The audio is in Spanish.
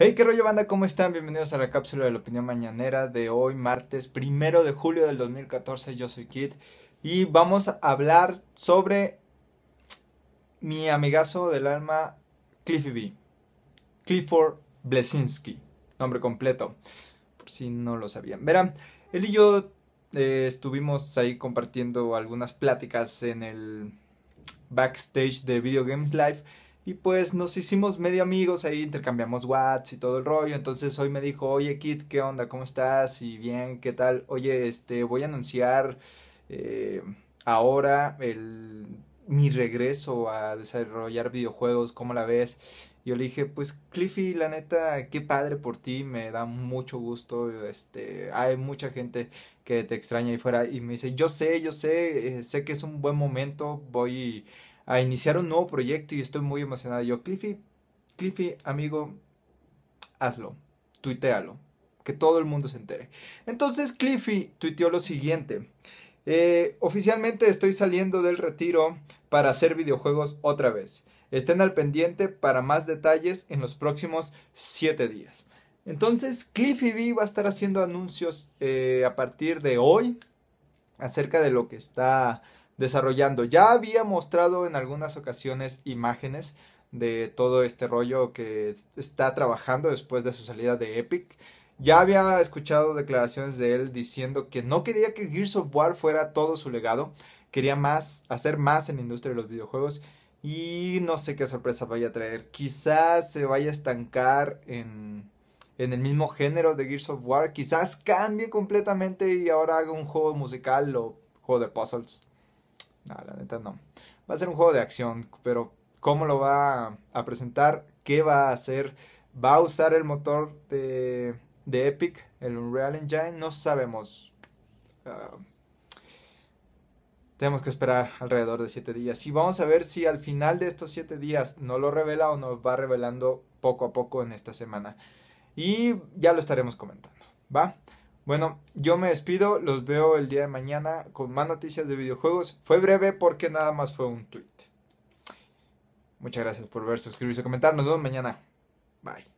Hey, qué rollo banda, ¿cómo están? Bienvenidos a la cápsula de la opinión mañanera de hoy, martes primero de julio del 2014. Yo soy Kit y vamos a hablar sobre mi amigazo del alma, Cliffy B. Clifford Blesinski, nombre completo, por si no lo sabían. Verán, él y yo eh, estuvimos ahí compartiendo algunas pláticas en el backstage de Video Games Live. Y pues nos hicimos medio amigos, ahí intercambiamos whats y todo el rollo. Entonces hoy me dijo, oye Kit, ¿qué onda? ¿Cómo estás? Y bien, ¿qué tal? Oye, este, voy a anunciar eh, ahora el, mi regreso a desarrollar videojuegos, ¿cómo la ves? Yo le dije, pues Cliffy, la neta, qué padre por ti, me da mucho gusto, este, hay mucha gente que te extraña ahí fuera y me dice, yo sé, yo sé, eh, sé que es un buen momento, voy a iniciar un nuevo proyecto y estoy muy emocionada. Yo, Cliffy, Cliffy, amigo, hazlo, tuitealo, que todo el mundo se entere. Entonces Cliffy tuiteó lo siguiente. Eh, oficialmente estoy saliendo del retiro para hacer videojuegos otra vez. Estén al pendiente para más detalles en los próximos 7 días. Entonces, Cliffy B va a estar haciendo anuncios eh, a partir de hoy acerca de lo que está desarrollando. Ya había mostrado en algunas ocasiones imágenes de todo este rollo que está trabajando después de su salida de Epic. Ya había escuchado declaraciones de él diciendo que no quería que Gears of War fuera todo su legado, quería más, hacer más en la industria de los videojuegos y no sé qué sorpresa vaya a traer. Quizás se vaya a estancar en, en el mismo género de Gears of War, quizás cambie completamente y ahora haga un juego musical o juego de puzzles. No, la neta no. Va a ser un juego de acción, pero ¿cómo lo va a presentar? ¿Qué va a hacer? ¿Va a usar el motor de, de Epic, el Unreal Engine? No sabemos. Ah, tenemos que esperar alrededor de 7 días. Y vamos a ver si al final de estos 7 días no lo revela o nos va revelando poco a poco en esta semana. Y ya lo estaremos comentando. ¿Va? Bueno, yo me despido, los veo el día de mañana con más noticias de videojuegos. Fue breve porque nada más fue un tweet. Muchas gracias por ver, suscribirse, comentar. Nos vemos mañana. Bye.